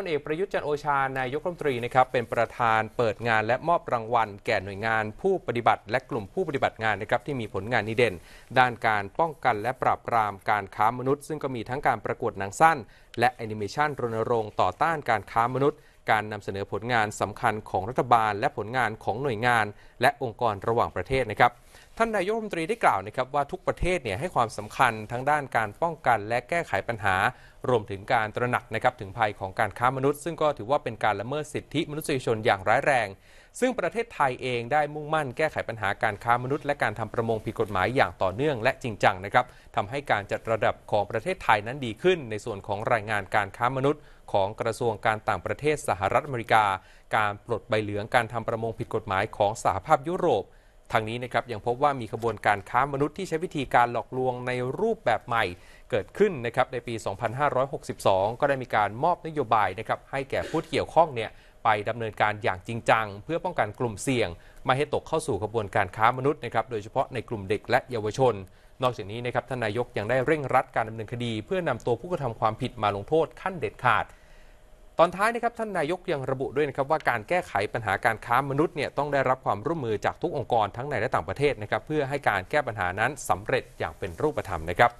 พลเอกประยุทธ์จันโอชา นายกรัฐมนตรีนะครับ เป็นประธานเปิดงานและมอบรางวัล แก่หน่วยงานผู้ปฏิบัติ และกลุ่มผู้ปฏิบัติงานนะครับที่มีผลงานนิเด่น ด้านการป้องกันและปราบปรามการค้ามนุษย์ ซึ่งก็มีทั้งการประกวดหนังสั้น และแอนิเมชันรณรงค์ต่อต้านการค้ามนุษย์การนำเสนอผลงานสำคัญของรัฐบาลและผลงานของหน่วยงานและองค์กรระหว่างประเทศนะครับท่านนายกรัฐมนตรีได้กล่าวนะครับว่าทุกประเทศเนี่ยให้ความสำคัญทั้งด้านการป้องกันและแก้ไขปัญหา รวมถึงการตระหนักนะครับถึงภัยของการค้ามนุษย์ซึ่งก็ถือว่าเป็นการละเมิดสิทธิมนุษยชนอย่างร้ายแรงซึ่งประเทศไทยเองได้มุ่งมั่นแก้ไขปัญหาการค้ามนุษย์และการทำประมงผิดกฎหมายอย่างต่อเนื่องและจริงจังนะครับทำให้การจัดระดับของประเทศไทยนั้นดีขึ้น ในส่วนของรายงานการค้ามนุษย์ ของกระทรวงการต่างประเทศสหรัฐอเมริกา การปลดใบเหลืองการทำประมงผิดกฎหมายของสหภาพยุโรปทางนี้นะครับยังพบว่ามีขบวนการค้ามนุษย์ที่ใช้วิธีการหลอกลวงในรูปแบบใหม่เกิดขึ้นนะครับในปี 2562 ก็ได้มีการมอบนโยบายนะครับให้แก่ผู้เกี่ยวข้องเนี่ยไปดำเนินการอย่างจริงจังเพื่อป้องกันกลุ่มเสี่ยงไม่ให้ตกเข้าสู่กระบวนการค้ามนุษย์นะครับโดยเฉพาะในกลุ่มเด็กและเยาวชน นอกจากนี้นะครับทนายกยังได้เร่งรัดการดำเนินคดี เพื่อนำตัวผู้กระทำความผิดมาลงโทษขั้นเด็ดขาด ตอนท้ายนะครับท่านนายกยังระบุด้วยนะครับว่าการแก้ไขปัญหาการค้ามนุษย์เนี่ยต้องได้รับความร่วมมือจากทุกองค์กร ทั้งในและต่างประเทศนะครับเพื่อให้การแก้ปัญหานั้นสำเร็จอย่างเป็นรูปธรรมนะครับ